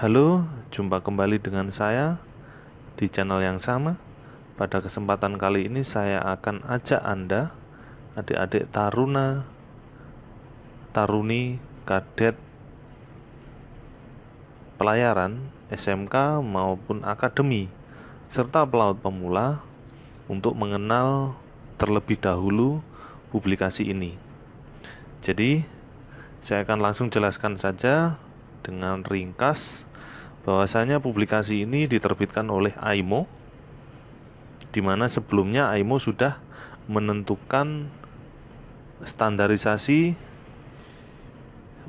Halo, jumpa kembali dengan saya di channel yang sama. Pada kesempatan kali ini saya akan ajak Anda adik-adik taruna, taruni, kadet pelayaran SMK maupun akademi serta pelaut pemula untuk mengenal terlebih dahulu publikasi ini. Jadi, saya akan langsung jelaskan saja dengan ringkas bahwasanya publikasi ini diterbitkan oleh AIMO di mana sebelumnya AIMO sudah menentukan standarisasi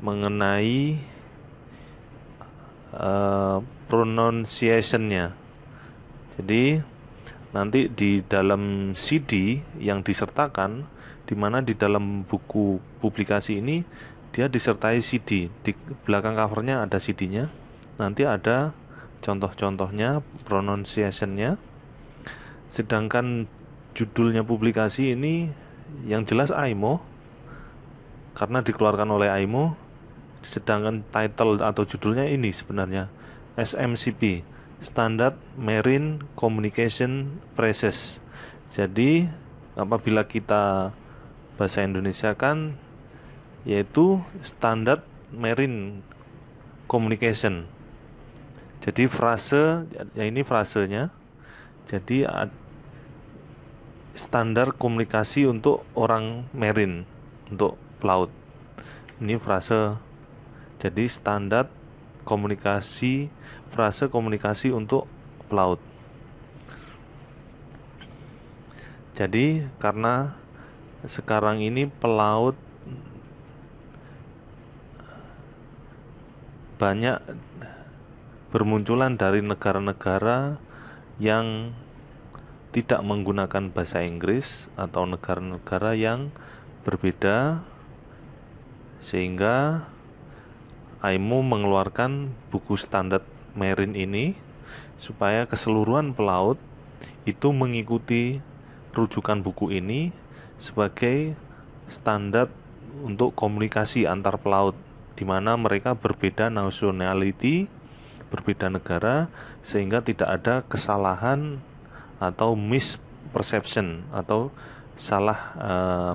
mengenai uh, pronunciation-nya. Jadi nanti di dalam CD yang disertakan di mana di dalam buku publikasi ini dia disertai CD di belakang covernya ada CD-nya nanti ada contoh-contohnya, pronunciation-nya. Sedangkan judulnya publikasi ini yang jelas AIMO karena dikeluarkan oleh AIMO sedangkan title atau judulnya ini sebenarnya SMCP Standard Marine Communication Process jadi apabila kita bahasa Indonesia kan yaitu Standard Marine Communication jadi frase ya ini frasenya jadi standar komunikasi untuk orang marine untuk pelaut ini frase jadi standar komunikasi frase komunikasi untuk pelaut jadi karena sekarang ini pelaut banyak bermunculan dari negara-negara yang tidak menggunakan bahasa Inggris atau negara-negara yang berbeda sehingga AIMU mengeluarkan buku standar marin ini supaya keseluruhan pelaut itu mengikuti rujukan buku ini sebagai standar untuk komunikasi antar pelaut di mana mereka berbeda nationality berbeda negara sehingga tidak ada kesalahan atau misperception atau salah e,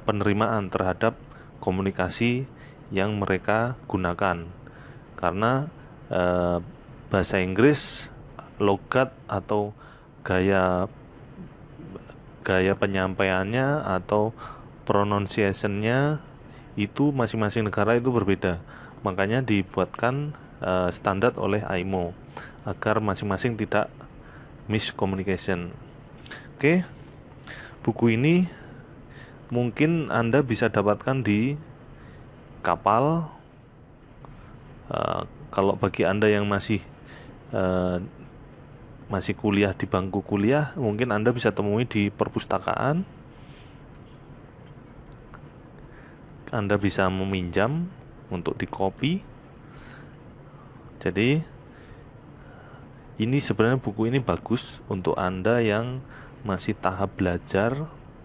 penerimaan terhadap komunikasi yang mereka gunakan karena e, bahasa Inggris logat atau gaya gaya penyampaiannya atau pronunciationnya itu masing-masing negara itu berbeda makanya dibuatkan Eh, standar oleh IMO agar masing-masing tidak miscommunication. Oke. Buku ini mungkin Anda bisa dapatkan di kapal. Uh, kalau bagi Anda yang masih uh, masih kuliah di bangku kuliah, mungkin Anda bisa temui di perpustakaan. Anda bisa meminjam untuk di copy. Jadi ini sebenarnya buku ini bagus untuk Anda yang masih tahap belajar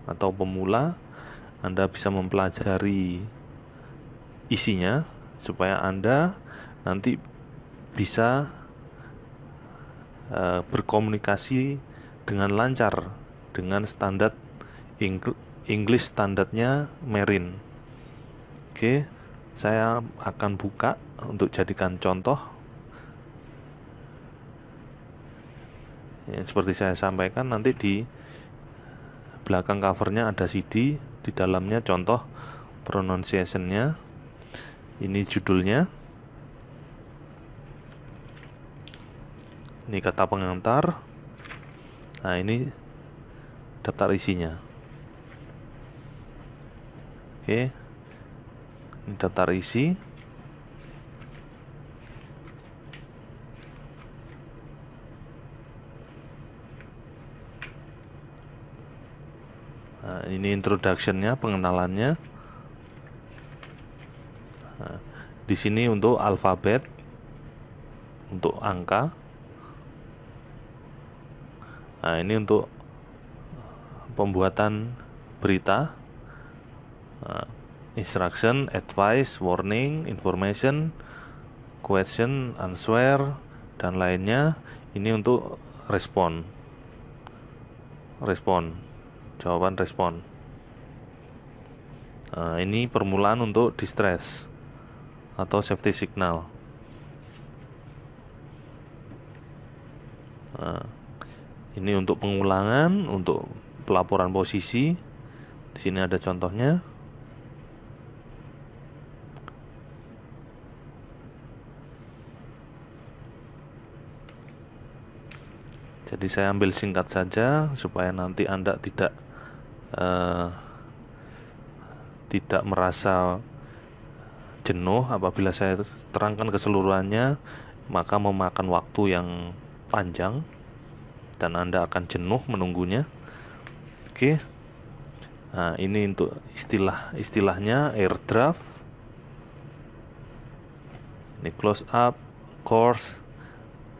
atau pemula. Anda bisa mempelajari isinya supaya Anda nanti bisa uh, berkomunikasi dengan lancar dengan standar English standarnya Merin. Oke, saya akan buka untuk jadikan contoh yang seperti saya sampaikan nanti di belakang covernya ada CD di dalamnya contoh pronunciationnya ini judulnya ini kata pengantar nah ini daftar isinya oke ini daftar isi ini introductionnya pengenalannya nah, di sini untuk alfabet untuk angka nah ini untuk pembuatan berita nah, instruction advice warning information question answer dan lainnya ini untuk respon respon jawaban respon nah, ini permulaan untuk distress atau safety signal nah, ini untuk pengulangan untuk pelaporan posisi di sini ada contohnya jadi saya ambil singkat saja supaya nanti Anda tidak uh, tidak merasa jenuh apabila saya terangkan keseluruhannya maka memakan waktu yang panjang dan Anda akan jenuh menunggunya. Oke. Nah, ini untuk istilah istilahnya air draft Ini close up, course,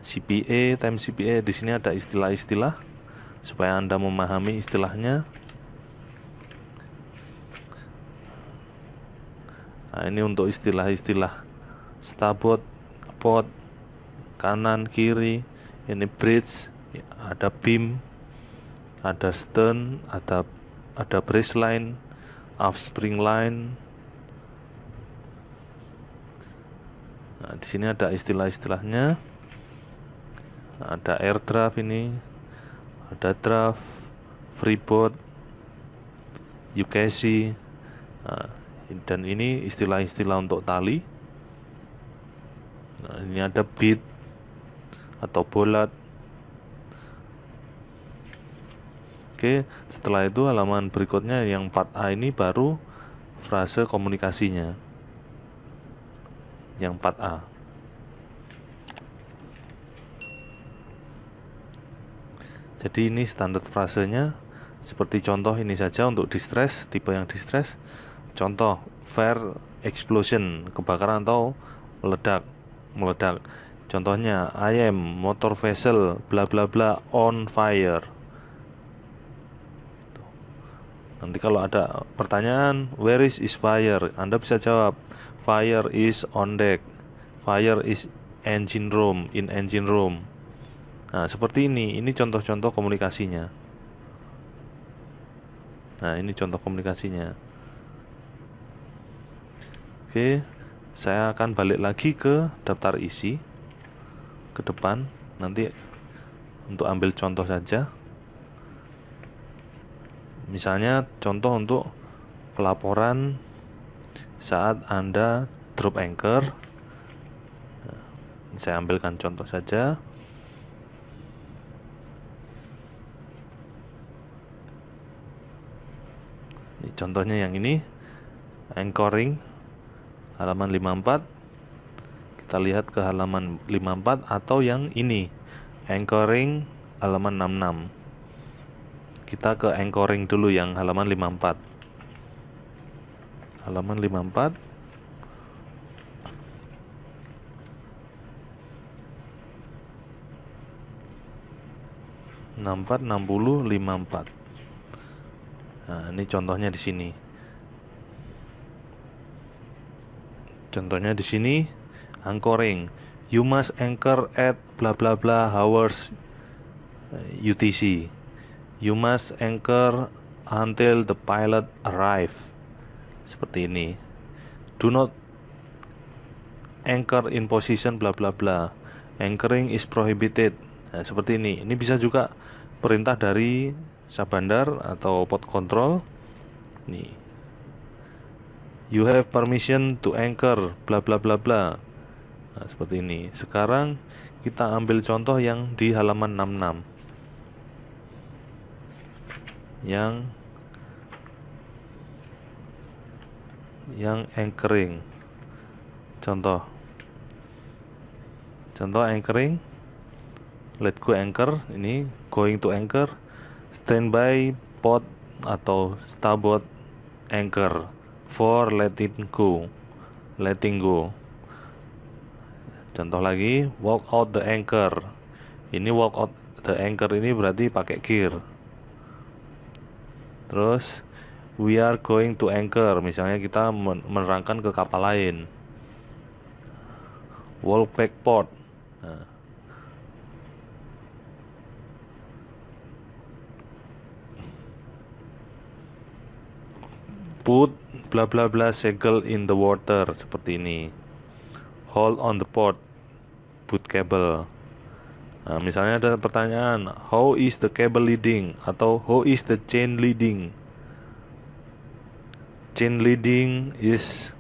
CPA, time CPA. Di sini ada istilah-istilah supaya Anda memahami istilahnya. nah, ini untuk istilah-istilah stabot pot kanan kiri ini bridge ada beam ada stern ada ada brace line spring line nah di sini ada istilah-istilahnya ada air draft ini ada draft freeboard UKC nah, dan ini istilah-istilah untuk tali nah, ini ada bit atau bolat oke setelah itu halaman berikutnya yang 4 A ini baru frase komunikasinya yang 4A jadi ini standar frasenya seperti contoh ini saja untuk distress tipe yang distress Contoh fire explosion, kebakaran atau meledak, meledak. Contohnya AM motor vessel, bla bla bla on fire. Nanti kalau ada pertanyaan, where is is fire? Anda bisa jawab, fire is on deck. Fire is engine room, in engine room. Nah, seperti ini. Ini contoh-contoh komunikasinya. Nah, ini contoh komunikasinya. Oke, saya akan balik lagi ke daftar isi ke depan nanti untuk ambil contoh saja. Misalnya contoh untuk pelaporan saat Anda drop anchor. Nah, saya ambilkan contoh saja. Ini contohnya yang ini anchoring halaman 54 kita lihat ke halaman 54 atau yang ini anchoring halaman 66 kita ke anchoring dulu yang halaman 54 halaman 54 64 60 54 nah ini contohnya di sini Contohnya di sini anchoring. You must anchor at bla bla bla hours eh, UTC. You must anchor until the pilot arrive. Seperti ini. Do not anchor in position bla bla bla. Anchoring is prohibited. Nah, seperti ini. Ini bisa juga perintah dari sabandar atau pot control. Nih you have permission to anchor bla bla bla bla nah, seperti ini sekarang kita ambil contoh yang di halaman 66 yang yang anchoring contoh contoh anchoring let go anchor ini going to anchor standby pot atau starboard anchor for letting go letting go contoh lagi walk out the anchor ini walk out the anchor ini berarti pakai gear terus we are going to anchor misalnya kita menerangkan ke kapal lain walk back port nah. put bla bla bla segel in the water seperti ini hold on the port put cable nah, misalnya ada pertanyaan how is the cable leading atau how is the chain leading chain leading is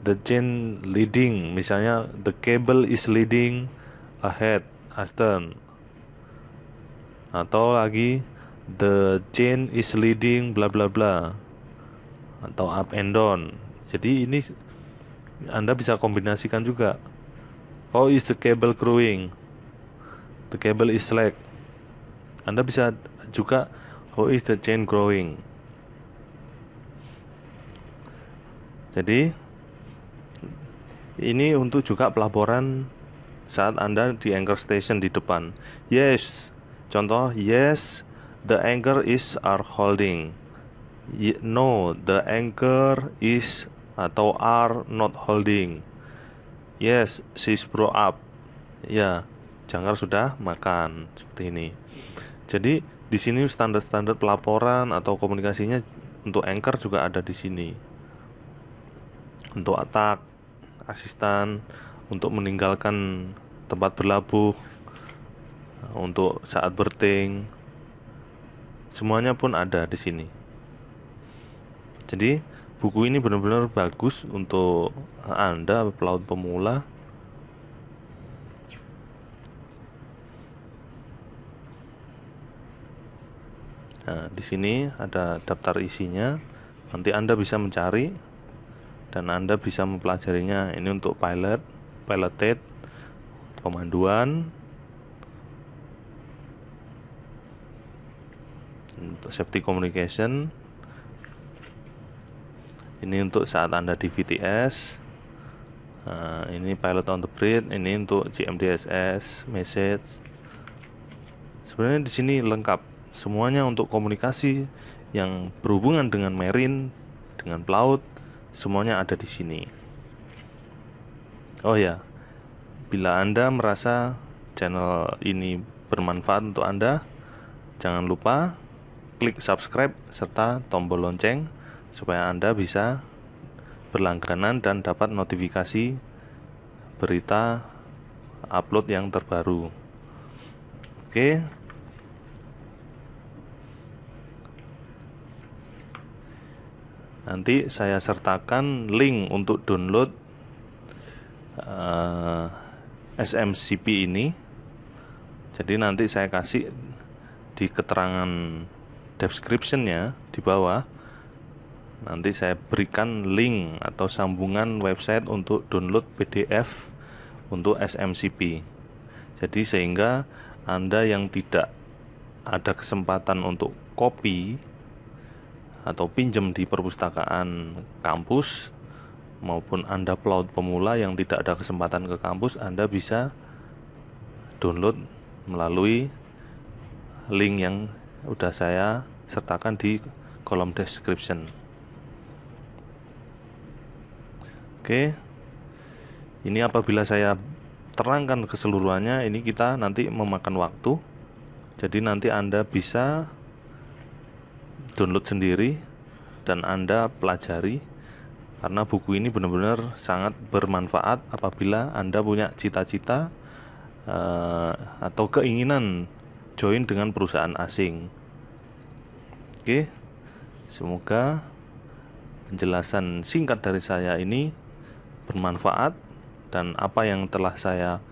the chain leading misalnya the cable is leading ahead astern atau lagi the chain is leading bla bla bla atau up and down. Jadi ini Anda bisa kombinasikan juga. How is the cable growing? The cable is slack. Anda bisa juga how is the chain growing? Jadi ini untuk juga pelaporan saat Anda di anchor station di depan. Yes. Contoh yes, the anchor is are holding. No, the anchor is atau are not holding. Yes, she's broke up. Ya, jangkar sudah makan seperti ini. Jadi di sini standar-standar pelaporan atau komunikasinya untuk anchor juga ada di sini. Untuk atak, asisten, untuk meninggalkan tempat berlabuh, untuk saat berting, semuanya pun ada di sini jadi buku ini benar-benar bagus untuk anda pelaut pemula Nah, di sini ada daftar isinya. Nanti Anda bisa mencari dan Anda bisa mempelajarinya. Ini untuk pilot, piloted, pemanduan, untuk safety communication, ini untuk saat anda di VTS nah, ini pilot on the bridge ini untuk GMDSS message sebenarnya di sini lengkap semuanya untuk komunikasi yang berhubungan dengan marine dengan pelaut semuanya ada di sini oh ya bila anda merasa channel ini bermanfaat untuk anda jangan lupa klik subscribe serta tombol lonceng supaya Anda bisa berlangganan dan dapat notifikasi berita upload yang terbaru. Oke. Nanti saya sertakan link untuk download uh, eh, SMCP ini. Jadi nanti saya kasih di keterangan descriptionnya di bawah nanti saya berikan link atau sambungan website untuk download PDF untuk SMCP jadi sehingga Anda yang tidak ada kesempatan untuk copy atau pinjam di perpustakaan kampus maupun Anda pelaut pemula yang tidak ada kesempatan ke kampus Anda bisa download melalui link yang sudah saya sertakan di kolom description. Oke. Ini apabila saya terangkan keseluruhannya, ini kita nanti memakan waktu. Jadi nanti Anda bisa download sendiri dan Anda pelajari karena buku ini benar-benar sangat bermanfaat apabila Anda punya cita-cita uh, atau keinginan join dengan perusahaan asing. Oke, semoga penjelasan singkat dari saya ini bermanfaat dan apa yang telah saya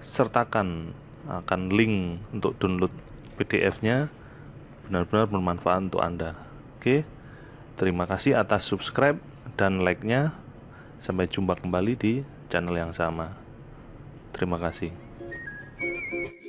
sertakan akan link untuk download PDF-nya benar-benar bermanfaat untuk Anda. Oke. Terima kasih atas subscribe dan like-nya. Sampai jumpa kembali di channel yang sama. Terima kasih.